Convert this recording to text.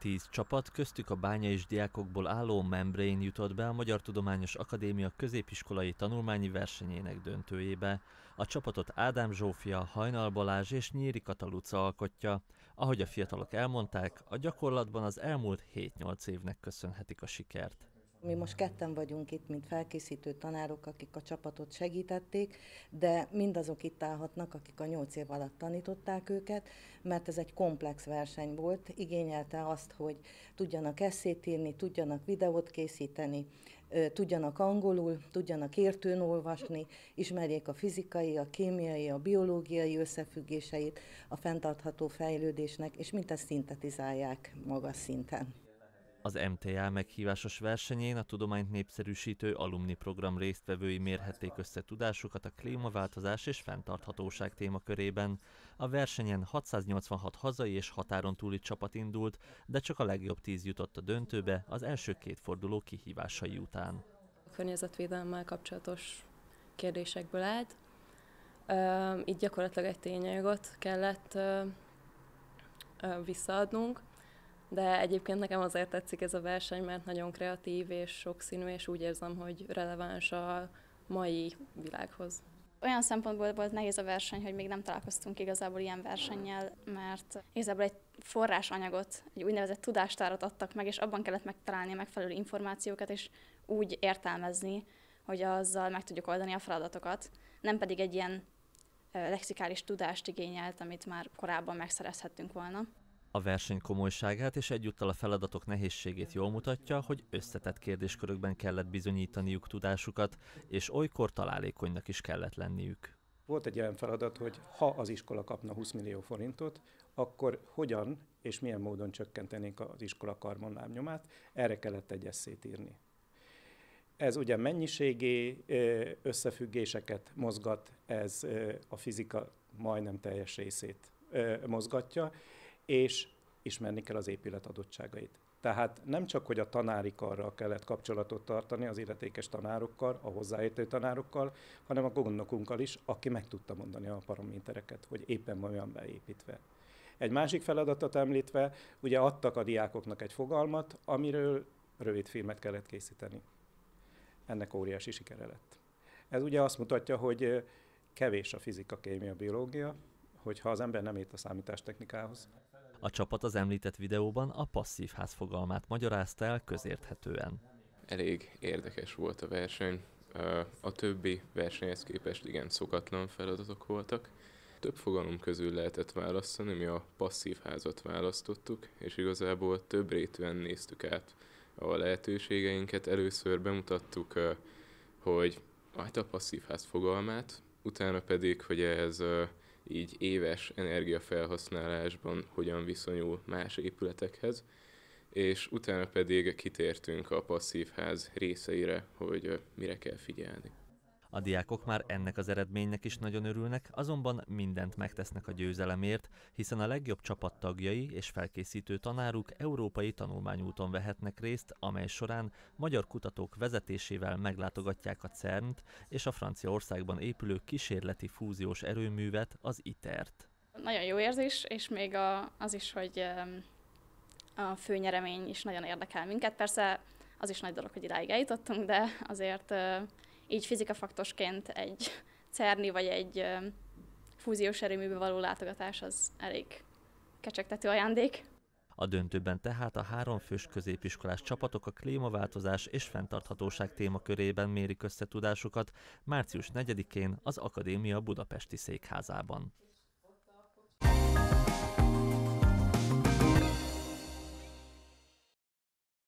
Tíz csapat, köztük a bánya és diákokból álló Membrane jutott be a Magyar Tudományos Akadémia középiskolai tanulmányi versenyének döntőjébe. A csapatot Ádám Zsófia, Hajnal Balázs és Nyíri Kataluca alkotja. Ahogy a fiatalok elmondták, a gyakorlatban az elmúlt 7-8 évnek köszönhetik a sikert. Mi most ketten vagyunk itt, mint felkészítő tanárok, akik a csapatot segítették, de mindazok itt állhatnak, akik a nyolc év alatt tanították őket, mert ez egy komplex verseny volt, igényelte azt, hogy tudjanak eszét írni, tudjanak videót készíteni, tudjanak angolul, tudjanak értőn olvasni, ismerjék a fizikai, a kémiai, a biológiai összefüggéseit a fenntartható fejlődésnek, és mint ezt szintetizálják magas szinten. Az MTA meghívásos versenyén a tudományt népszerűsítő alumni program résztvevői mérhették össze tudásukat a klímaváltozás és fenntarthatóság témakörében. A versenyen 686 hazai és határon túli csapat indult, de csak a legjobb tíz jutott a döntőbe az első két forduló kihívásai után. A környezetvédelemmel kapcsolatos kérdésekből állt. Így gyakorlatilag egy tényanyagot kellett visszaadnunk, de egyébként nekem azért tetszik ez a verseny, mert nagyon kreatív és sokszínű, és úgy érzem, hogy releváns a mai világhoz. Olyan szempontból volt nehéz a verseny, hogy még nem találkoztunk igazából ilyen versennyel, mert igazából egy forrásanyagot, egy úgynevezett tudástárat adtak meg, és abban kellett megtalálni a megfelelő információkat, és úgy értelmezni, hogy azzal meg tudjuk oldani a feladatokat, nem pedig egy ilyen lexikális tudást igényelt, amit már korábban megszerezhettünk volna. A verseny komolyságát és egyúttal a feladatok nehézségét jól mutatja, hogy összetett kérdéskörökben kellett bizonyítaniuk tudásukat, és olykor találékonynak is kellett lenniük. Volt egy olyan feladat, hogy ha az iskola kapna 20 millió forintot, akkor hogyan és milyen módon csökkentenénk az iskola karbonlábnyomát, erre kellett egy eszét írni. Ez ugye mennyiségi összefüggéseket mozgat, ez a fizika majdnem teljes részét mozgatja, és ismerni kell az épület adottságait. Tehát nem csak, hogy a tanári karral kellett kapcsolatot tartani, az illetékes tanárokkal, a hozzáértő tanárokkal, hanem a gondnokunkkal is, aki meg tudta mondani a paramétereket, hogy éppen olyan beépítve. Egy másik feladatot említve, ugye adtak a diákoknak egy fogalmat, amiről rövid filmet kellett készíteni. Ennek óriási sikere lett. Ez ugye azt mutatja, hogy kevés a fizika, kémia, biológia, hogyha az ember nem ért a számítástechnikához. A csapat az említett videóban a passzív ház fogalmát magyarázta el közérthetően. Elég érdekes volt a verseny. A többi versenyhez képest igen szokatlan feladatok voltak. Több fogalom közül lehetett választani, mi a passzív házat választottuk, és igazából több rétűen néztük át a lehetőségeinket. Először bemutattuk, hogy hát a passzív ház fogalmát, utána pedig, hogy ez így éves energiafelhasználásban hogyan viszonyul más épületekhez, és utána pedig kitértünk a ház részeire, hogy mire kell figyelni. A diákok már ennek az eredménynek is nagyon örülnek, azonban mindent megtesznek a győzelemért, hiszen a legjobb csapat tagjai és felkészítő tanáruk európai tanulmányúton vehetnek részt, amely során magyar kutatók vezetésével meglátogatják a cern és a Franciaországban épülő kísérleti fúziós erőművet, az ITER-t. E nagyon jó érzés, és még a, az is, hogy a főnyeremény is nagyon érdekel minket. Persze az is nagy dolog, hogy idáig eljutottunk, de azért így fizikafaktosként egy CERNI vagy egy fúziós erőműbe való látogatás az elég kecsegtető ajándék. A döntőben tehát a három fős középiskolás csapatok a klímaváltozás és fenntarthatóság témakörében mérik összetudásukat március 4-én az Akadémia Budapesti Székházában.